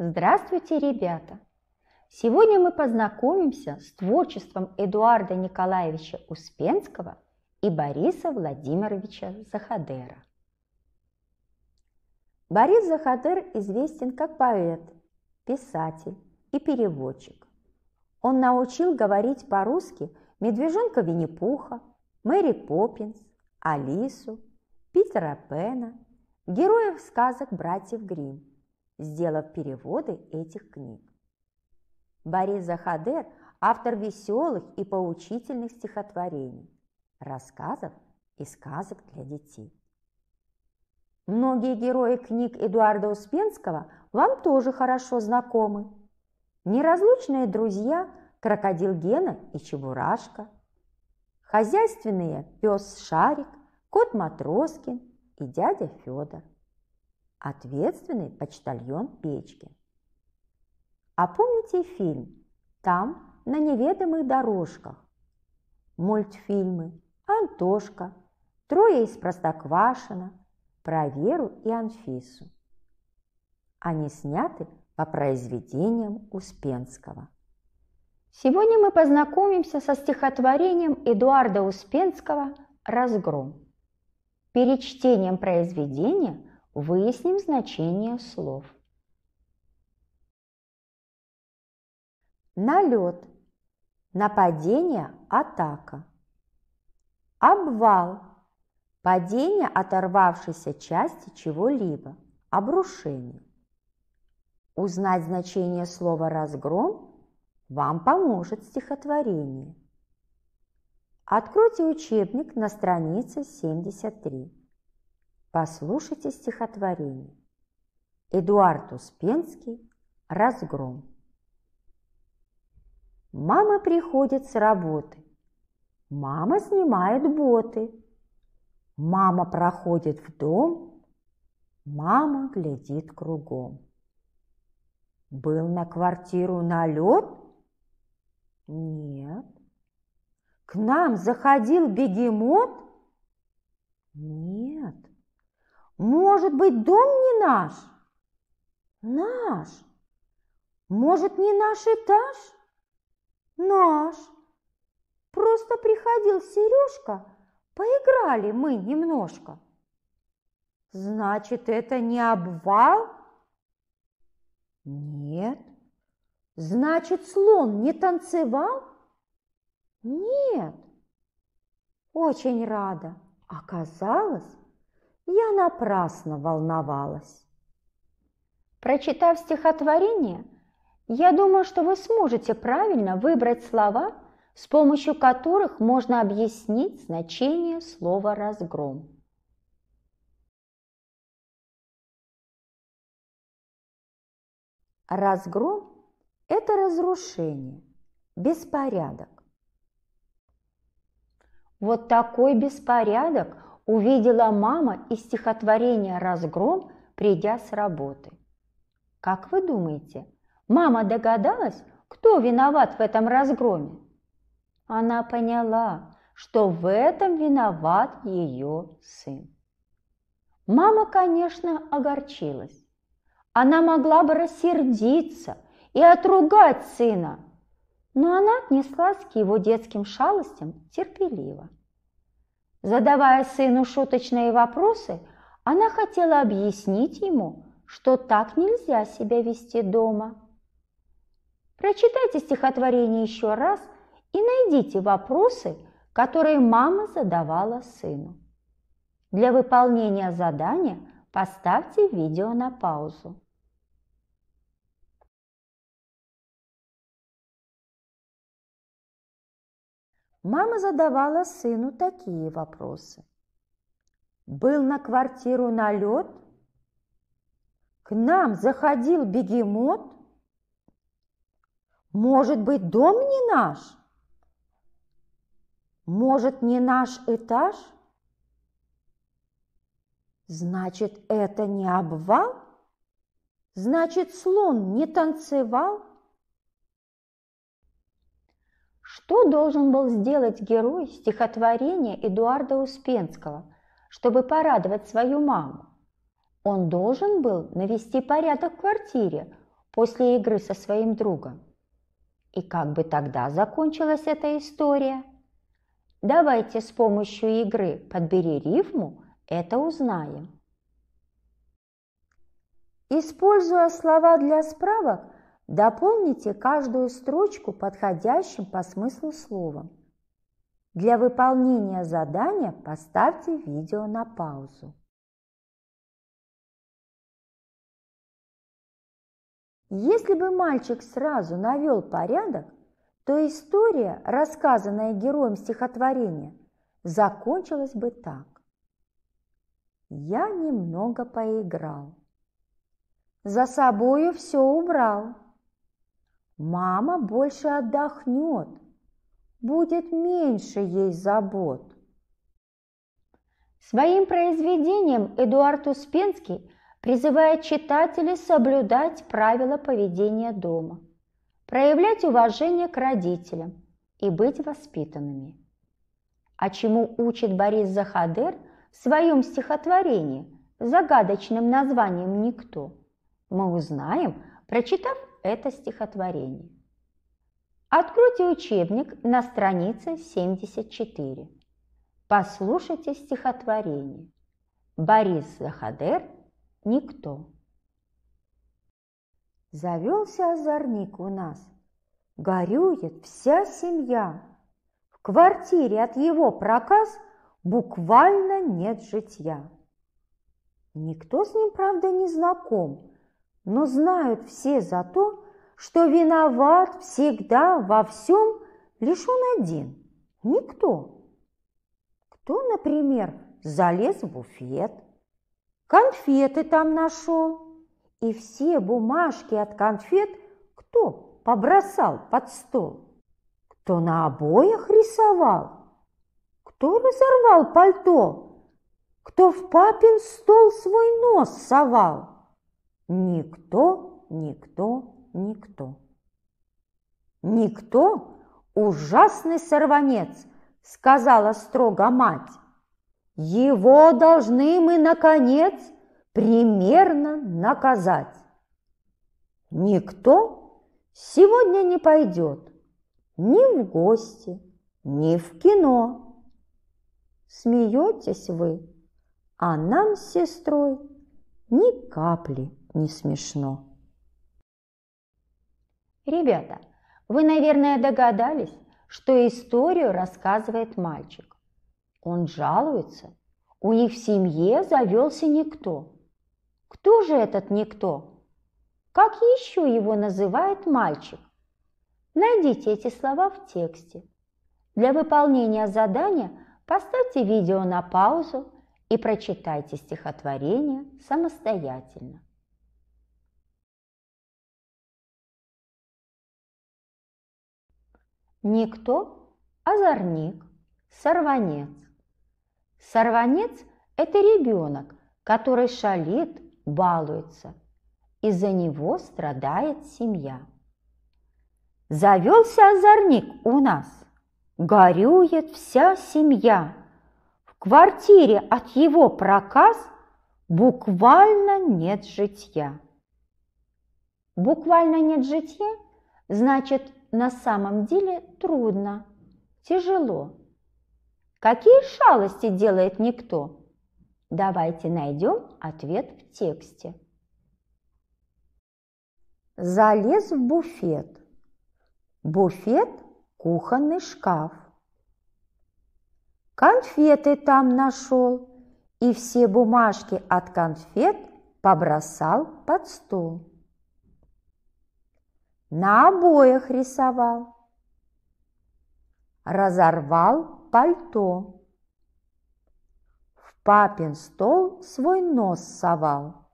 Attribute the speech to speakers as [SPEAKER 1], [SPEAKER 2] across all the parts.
[SPEAKER 1] Здравствуйте, ребята! Сегодня мы познакомимся с творчеством Эдуарда Николаевича Успенского и Бориса Владимировича Захадера. Борис Захадер известен как поэт, писатель и переводчик. Он научил говорить по-русски медвежонка Винни-Пуха, Мэри Поппинс, Алису, Питера Пена, героев сказок братьев Гримм сделав переводы этих книг. Борис Захадер – автор веселых и поучительных стихотворений, рассказов и сказок для детей. Многие герои книг Эдуарда Успенского вам тоже хорошо знакомы. Неразлучные друзья – крокодил Гена и Чебурашка, хозяйственные – пес Шарик, кот Матроскин и дядя Федор ответственный почтальон печки. А помните фильм «Там, на неведомых дорожках»? Мультфильмы «Антошка», «Трое из Простоквашина», «Про Веру и Анфису». Они сняты по произведениям Успенского. Сегодня мы познакомимся со стихотворением Эдуарда Успенского «Разгром». Перед чтением произведения – Выясним значение слов. Налет. Нападение, атака. Обвал. Падение оторвавшейся части чего-либо. Обрушение. Узнать значение слова «разгром» вам поможет стихотворение. Откройте учебник на странице 73. Послушайте стихотворение. Эдуард Успенский «Разгром». Мама приходит с работы. Мама снимает боты. Мама проходит в дом. Мама глядит кругом. Был на квартиру налет? Нет. К нам заходил бегемот? Нет. Может быть, дом не наш? Наш. Может, не наш этаж? Наш. Просто приходил Сережка, поиграли мы немножко. Значит, это не обвал? Нет. Значит, слон не танцевал? Нет. Очень рада. Оказалось, я напрасно волновалась. Прочитав стихотворение, я думаю, что вы сможете правильно выбрать слова, с помощью которых можно объяснить значение слова «разгром». Разгром – это разрушение, беспорядок. Вот такой беспорядок увидела мама из стихотворения «Разгром», придя с работы. Как вы думаете, мама догадалась, кто виноват в этом разгроме? Она поняла, что в этом виноват ее сын. Мама, конечно, огорчилась. Она могла бы рассердиться и отругать сына, но она отнеслась к его детским шалостям терпеливо. Задавая сыну шуточные вопросы, она хотела объяснить ему, что так нельзя себя вести дома. Прочитайте стихотворение еще раз и найдите вопросы, которые мама задавала сыну. Для выполнения задания поставьте видео на паузу. мама задавала сыну такие вопросы. Был на квартиру налет? К нам заходил бегемот? Может быть, дом не наш? Может, не наш этаж? Значит, это не обвал? Значит, слон не танцевал? Что должен был сделать герой стихотворения Эдуарда Успенского, чтобы порадовать свою маму? Он должен был навести порядок в квартире после игры со своим другом. И как бы тогда закончилась эта история? Давайте с помощью игры «Подбери рифму» это узнаем. Используя слова для справок – Дополните каждую строчку подходящим по смыслу словом. Для выполнения задания поставьте видео на паузу. Если бы мальчик сразу навел порядок, то история, рассказанная героем стихотворения, закончилась бы так. Я немного поиграл. За собою все убрал. Мама больше отдохнет, будет меньше ей забот. Своим произведением Эдуард Успенский призывает читателей соблюдать правила поведения дома, проявлять уважение к родителям и быть воспитанными. А чему учит Борис Захадер в своем стихотворении с загадочным названием «Никто», мы узнаем, прочитав это стихотворение. Откройте учебник на странице 74. Послушайте стихотворение. Борис Захадер «Никто». Завелся озорник у нас, горюет вся семья. В квартире от его проказ буквально нет житья. Никто с ним, правда, не знаком, но знают все за то, что виноват всегда во всем лишь он один, никто. Кто, например, залез в буфет, конфеты там нашел, и все бумажки от конфет кто побросал под стол? Кто на обоях рисовал? Кто разорвал пальто? Кто в папин стол свой нос совал? Никто, никто, никто. Никто – ужасный сорванец, сказала строго мать. Его должны мы, наконец, примерно наказать. Никто сегодня не пойдет ни в гости, ни в кино. Смеетесь вы, а нам с сестрой ни капли не смешно. Ребята, вы, наверное, догадались, что историю рассказывает мальчик. Он жалуется. У них в семье завелся никто. Кто же этот никто? Как еще его называет мальчик? Найдите эти слова в тексте. Для выполнения задания поставьте видео на паузу и прочитайте стихотворение самостоятельно. Никто – озорник, сорванец. Сорванец – это ребенок, который шалит, балуется. Из-за него страдает семья. Завелся озорник у нас, горюет вся семья – квартире от его проказ буквально нет житья. Буквально нет житья – значит, на самом деле трудно, тяжело. Какие шалости делает никто? Давайте найдем ответ в тексте. Залез в буфет. Буфет – кухонный шкаф конфеты там нашел и все бумажки от конфет побросал под стол. На обоях рисовал, разорвал пальто, в папин стол свой нос совал.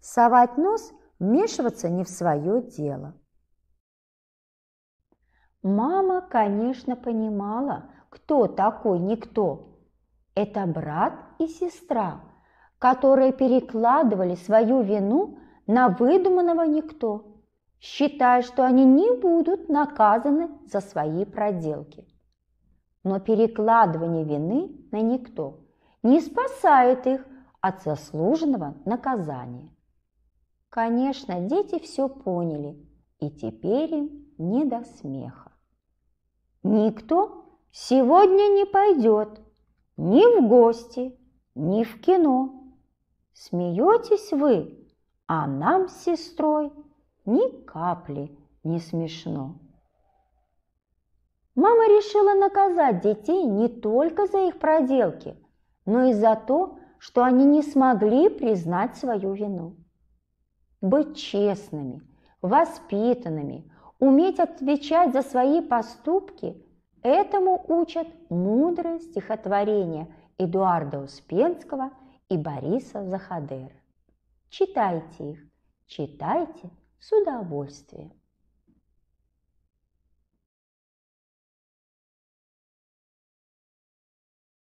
[SPEAKER 1] Совать нос – вмешиваться не в свое дело. Мама, конечно, понимала – кто такой никто? Это брат и сестра, которые перекладывали свою вину на выдуманного никто, считая, что они не будут наказаны за свои проделки. Но перекладывание вины на никто не спасает их от заслуженного наказания. Конечно, дети все поняли, и теперь им не до смеха. Никто сегодня не пойдет ни в гости, ни в кино. Смеетесь вы, а нам с сестрой ни капли не смешно. Мама решила наказать детей не только за их проделки, но и за то, что они не смогли признать свою вину. Быть честными, воспитанными, уметь отвечать за свои поступки – Этому учат мудрые стихотворения Эдуарда Успенского и Бориса Захадера. Читайте их, читайте с удовольствием.